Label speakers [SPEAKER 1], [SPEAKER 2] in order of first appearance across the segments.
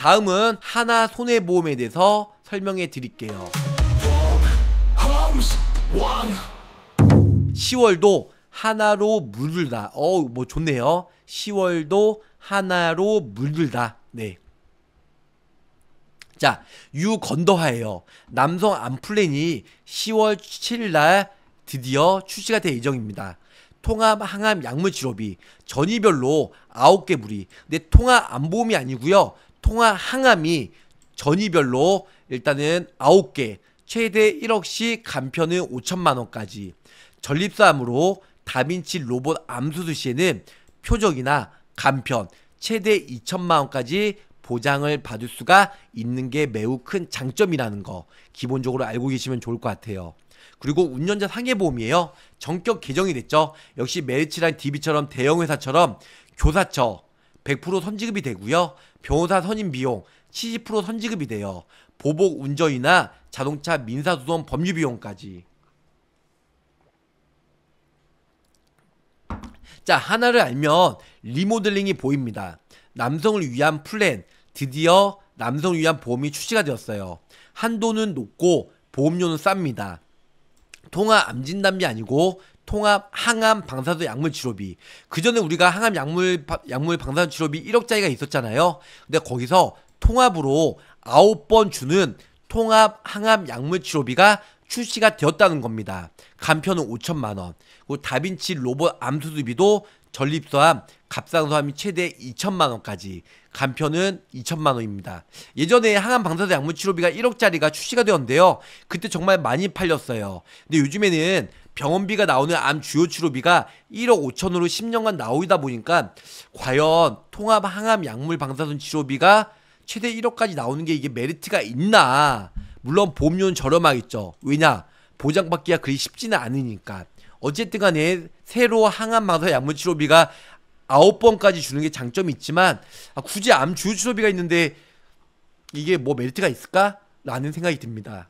[SPEAKER 1] 다음은 하나 손해보험에 대해서 설명해 드릴게요. 10월도 하나로 물들다. 어우, 뭐 좋네요. 10월도 하나로 물들다. 네. 자, 유건더하예요. 남성 암플랜이 10월 7일 날 드디어 출시가 될 예정입니다. 통합 항암 약물 치료비 전이별로 9개 부리. 근데 통합 암보험이 아니고요. 통화 항암이 전이별로 일단은 9개, 최대 1억씩 간편은 5천만 원까지 전립사암으로 다빈치 로봇 암수술 시에는 표적이나 간편 최대 2천만 원까지 보장을 받을 수가 있는 게 매우 큰 장점이라는 거 기본적으로 알고 계시면 좋을 것 같아요. 그리고 운전자 상해보험이에요. 정격 개정이 됐죠. 역시 메리츠랑 DB처럼 대형 회사처럼 교사처 100% 선지급이 되고요. 변호사 선임 비용 70% 선지급이 돼요. 보복 운전이나 자동차 민사소송 법률 비용까지. 자, 하나를 알면 리모델링이 보입니다. 남성을 위한 플랜, 드디어 남성을 위한 보험이 출시가 되었어요. 한도는 높고 보험료는 쌉니다. 통화 암진담이 아니고 통합 항암 방사선 약물 치료비. 그 전에 우리가 항암 약물 약물 방사선 치료비 1억짜리가 있었잖아요. 근데 거기서 통합으로 9번 주는 통합 항암 약물 치료비가 출시가 되었다는 겁니다. 간편은 5천만 원. 그리고 다빈치 로봇 암 수술비도 전립선암, 갑상선암이 최대 2천만 원까지, 간편은 2천만 원입니다. 예전에 항암 방사선 약물 치료비가 1억짜리가 출시가 되었는데요. 그때 정말 많이 팔렸어요. 근데 요즘에는 병원비가 나오는 암 주요 치료비가 1억 5천으로 10년간 나오다 보니까 과연 통합 항암 약물 방사선 치료비가 최대 1억까지 나오는 게 이게 메리트가 있나? 물론 보험료는 저렴하겠죠. 왜냐? 보장받기가 그리 쉽지는 않으니까. 어쨌든 간에 새로 항암 방사 약물 치료비가 9번까지 주는 게 장점이 있지만 아, 굳이 암 주요 치료비가 있는데 이게 뭐 메리트가 있을까? 라는 생각이 듭니다.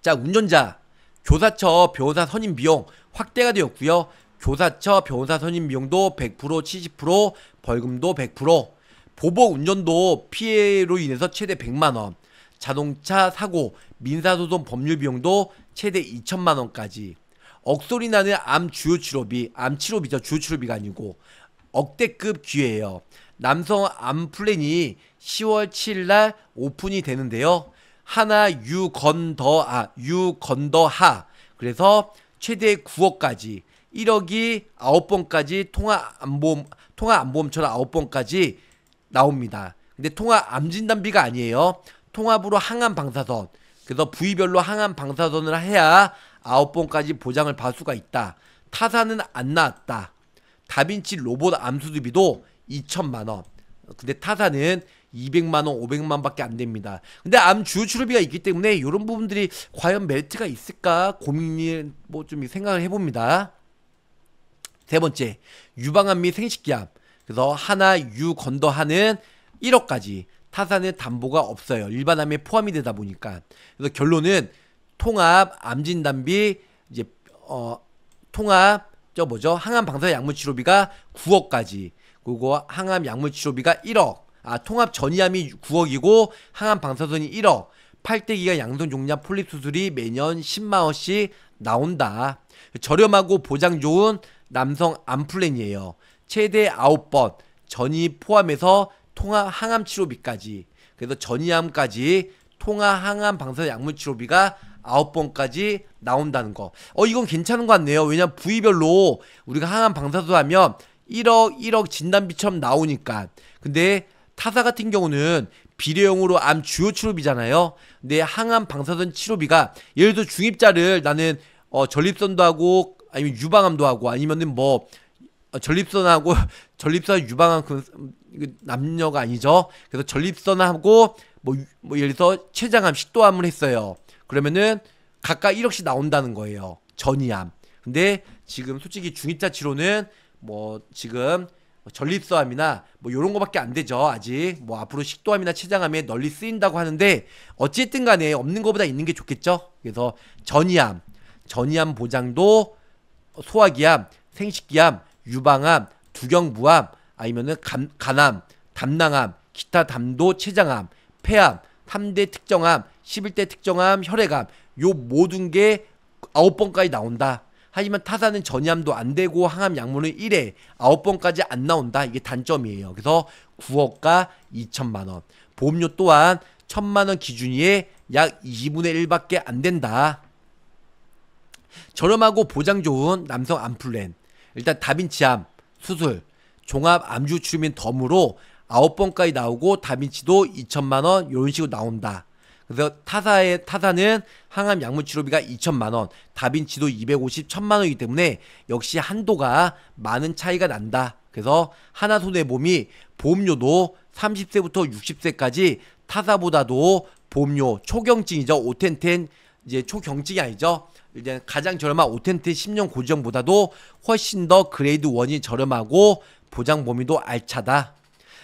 [SPEAKER 1] 자, 운전자 교사처 변호사 선임 비용 확대가 되었고요. 교사처 변호사 선임 비용도 100% 70% 벌금도 100% 보복 운전도 피해로 인해서 최대 100만원 자동차 사고 민사소송 법률 비용도 최대 2천만원까지 억소리 나는 암 주요 치료비 암 치료비죠 주요 치료비가 아니고 억대급 기회예요 남성 암 플랜이 10월 7일 날 오픈이 되는데요 하나 유건더 아 유건더 하 그래서 최대 9억까지 1억이 9번까지 통화 안보험 통화 안보험처럼 9번까지 나옵니다. 근데 통화 암진단비가 아니에요. 통합으로 항암 방사선 그래서 부위별로 항암 방사선을 해야 9번까지 보장을 받을 수가 있다. 타사는 안 나왔다. 다빈치 로봇 암수두비도 2천만 원. 근데 타사는 200만 원, 500만 밖에 안 됩니다. 근데 암 주요 치료비가 있기 때문에 이런 부분들이 과연 메리트가 있을까 고민이 뭐좀 생각을 해봅니다. 세 번째, 유방암 및 생식기암. 그래서 하나 유 건더하는 1억까지 타산의 담보가 없어요. 일반암에 포함이 되다 보니까. 그래서 결론은 통합 암진 단비 이제 어 통합 저 뭐죠? 항암 방사 약물 치료비가 9억까지. 그리고 항암 약물 치료비가 1억. 아, 통합 전이암이 9억이고 항암 방사선이 1억, 팔대기가 양성 종양 폴립 수술이 매년 10만 원씩 나온다. 저렴하고 보장 좋은 남성 암플랜이에요. 최대 9번 전이 포함해서 통합 항암 치료비까지. 그래서 전이암까지 통합 항암 방사선 약물 치료비가 9번까지 나온다는 거. 어 이건 괜찮은 것 같네요. 왜냐면 부위별로 우리가 항암 방사선 하면 1억 1억 진단비처럼 나오니까. 근데 타사 같은 경우는 비례형으로암 주요 치료비잖아요. 근데 항암 방사선 치료비가 예를 들어 중입자를 나는 어 전립선도 하고 아니면 유방암도 하고 아니면은 뭐 어, 전립선하고 전립선 유방암 그, 그 남녀가 아니죠. 그래서 전립선하고 뭐, 뭐 예를 들어 췌장암, 식도암을 했어요. 그러면은 각각 1억씩 나온다는 거예요. 전이암. 근데 지금 솔직히 중입자 치료는 뭐 지금 뭐 전립선암이나 뭐 요런 거밖에 안 되죠. 아직 뭐 앞으로 식도암이나 췌장암에 널리 쓰인다고 하는데 어쨌든 간에 없는 것보다 있는 게 좋겠죠. 그래서 전이암, 전이암 보장도 소화기암, 생식기암, 유방암, 두경부암 아니면은 간, 암 담낭암, 기타 담도 췌장암, 폐암, 3대 특정암, 11대 특정암, 혈액암 요 모든 게 9번까지 나온다. 하지만 타사는 전이함도 안 되고 항암 약물은 1회 9번까지 안 나온다. 이게 단점이에요. 그래서 9억과 2천만 원. 보험료 또한 1천만 원 기준이에 약 2분의 1밖에 안 된다. 저렴하고 보장 좋은 남성 암플랜. 일단 다빈치암 수술, 종합 암주 치료및 덤으로 9번까지 나오고 다빈치도 2천만 원 이런 식으로 나온다. 그래서 타사의 타사는 항암 약물 치료비가 2천만 원, 다빈치도 250 천만 원이기 때문에 역시 한도가 많은 차이가 난다. 그래서 하나손해보험이 보험료도 30세부터 60세까지 타사보다도 보험료 초경증이죠. 오텐텐 이제 초경증이 아니죠. 이제 가장 저렴한 오텐텐 10년 고정보다도 훨씬 더 그레이드 원이 저렴하고 보장 범위도 알차다.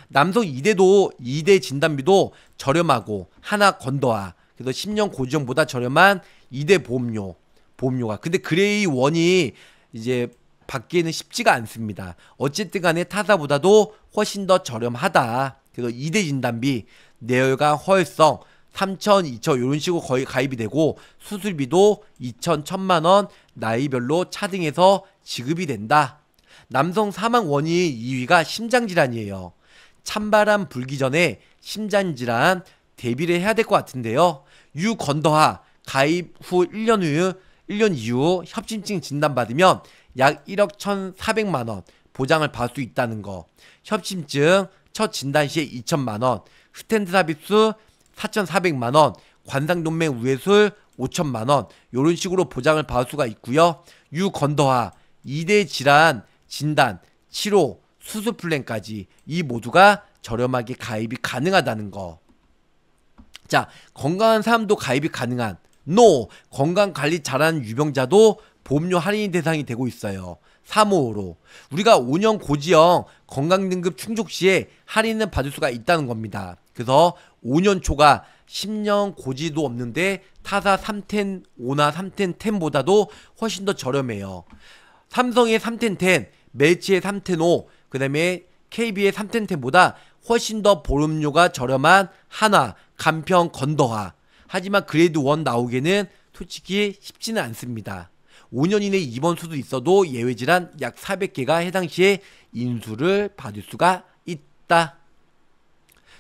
[SPEAKER 1] 남성 2대도 2대 진단비도 저렴하고 하나 건더아 그래서 10년 고지원보다 저렴한 2대 보험료 보험료가 근데 그레이 원이 이제 받기에는 쉽지가 않습니다. 어쨌든 간에 타사보다도 훨씬 더 저렴하다. 그래서 2대 진단비, 내열과 허혈성 3천, 2천 요런 식으로 거의 가입이 되고 수술비도 2천, 1천만 원 나이별로 차등해서 지급이 된다. 남성 사망 원인 2위가 심장질환이에요. 찬바람 불기 전에 심장질환 대비를 해야 될 것 같은데요. 유건더하 가입 후 1년 후 1년 이후 협심증 진단받으면 약 1억 1,400만 원 보장을 받을 수 있다는 거. 협심증 첫 진단 시에 2천만 원, 스탠드 삽비스 4,400만 원, 관상동맥 우회술 5천만 원 요런 식으로 보장을 받을 수가 있고요. 유건더하 2대 질환 진단, 치료, 수수 플랜까지 이 모두가 저렴하게 가입이 가능하다는 거. 자, 건강한 사람도 가입이 가능한 노 no, 건강 관리 잘하는 유병자도 보험료 할인 대상이 되고 있어요. 3호로 우리가 5년 고지형 건강등급 충족 시에 할인을 받을 수가 있다는 겁니다. 그래서 5년 초가 10년 고지도 없는데 타사 3텐 5나 3텐 10보다도 훨씬 더 저렴해요. 삼성의 3텐 10, 멜치의 3텐 5, 그 다음에 KB의 3텐텐보다 훨씬 더 보름료가 저렴한 한화, 간평, 건더화. 하지만 그레이드 1 나오기에는 솔직히 쉽지는 않습니다. 5년 이내 입원 수도 있어도 예외 질환 약 400개가 해당 시에 인수를 받을 수가 있다.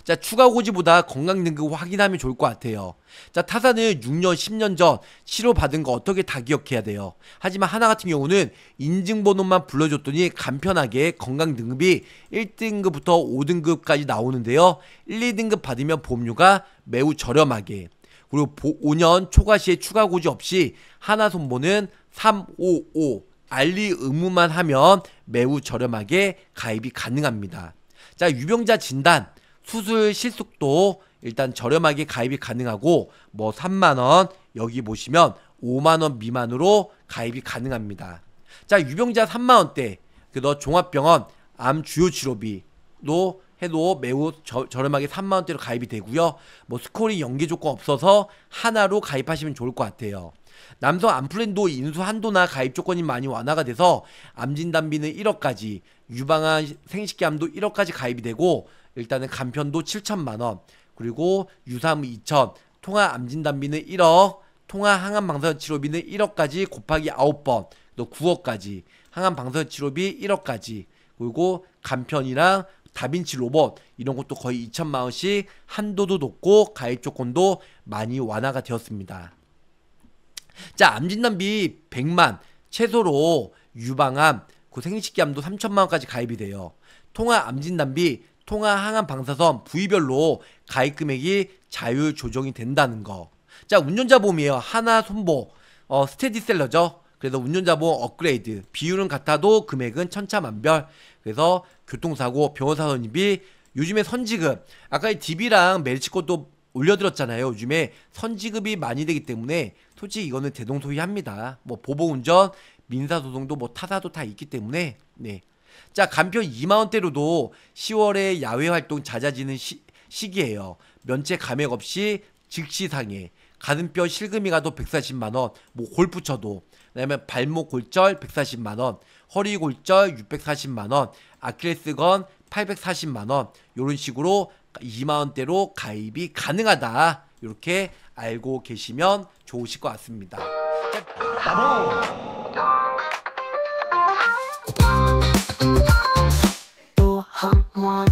[SPEAKER 1] 자, 추가 고지보다 건강등급 확인하면 좋을 것 같아요. 자, 타사는 6년, 10년 전 치료받은 거 어떻게 다 기억해야 돼요. 하지만 하나 같은 경우는 인증번호만 불러줬더니 간편하게 건강등급이 1등급부터 5등급까지 나오는데요. 1, 2등급 받으면 보험료가 매우 저렴하게 그리고 5년 초과 시에 추가 고지 없이 하나 손보는 355 알리 의무만 하면 매우 저렴하게 가입이 가능합니다. 자, 유병자 진단. 수술 실속도 일단 저렴하게 가입이 가능하고 뭐 3만원 여기 보시면 5만원 미만으로 가입이 가능합니다. 자 유병자 3만원대 그래서 종합병원 암 주요 치료비도 해도 매우 저, 저렴하게 3만원대로 가입이 되고요. 뭐 스코링 연계 조건 없어서 하나로 가입하시면 좋을 것 같아요. 남성 암플랜도 인수 한도나 가입 조건이 많이 완화가 돼서 암진단비는 1억까지, 유방암 생식기암도 1억까지 가입이 되고 일단은 간편도 7천만 원, 그리고 유사무 2천, 통화 암진 단비는 1억, 통화 항암 방사선 치료비는 1억까지 곱하기 9번, 또 9억까지, 항암 방사선 치료비 1억까지, 그리고 간편이랑 다빈치 로봇 이런 것도 거의 2천만 원씩 한도도 높고 가입 조건도 많이 완화가 되었습니다. 자, 암진단비 100만 최소로 유방암 그 생식기암도 3천만 원까지 가입이 돼요. 통화 암진단비 통화 항암 방사선 부위별로 가입 금액이 자율 조정이 된다는 거. 자, 운전자 보험이에요. 하나 손보. 어, 스테디셀러죠. 그래서 운전자 보험 업그레이드. 비율은 같아도 금액은 천차만별. 그래서 교통사고, 병원사 선임비, 요즘에 선지급. 아까 이 DB랑 멜치 것도 올려드렸잖아요. 요즘에 선지급이 많이 되기 때문에 솔직히 이거는 대동소이합니다. 뭐 보복운전, 민사소송도 뭐 타사도 다 있기 때문에 네 자, 간편 2만원대로도 10월에 야외 활동 잦아지는 시, 기예요 면체 감액 없이 즉시 상해. 가슴뼈 실금이 가도 140만원, 뭐 골프 쳐도, 그 다음에 발목 골절 140만원, 허리 골절 640만원, 아킬레스건 840만원, 요런 식으로 2만원대로 가입이 가능하다. 이렇게 알고 계시면 좋으실 것 같습니다. 가보! Door hung one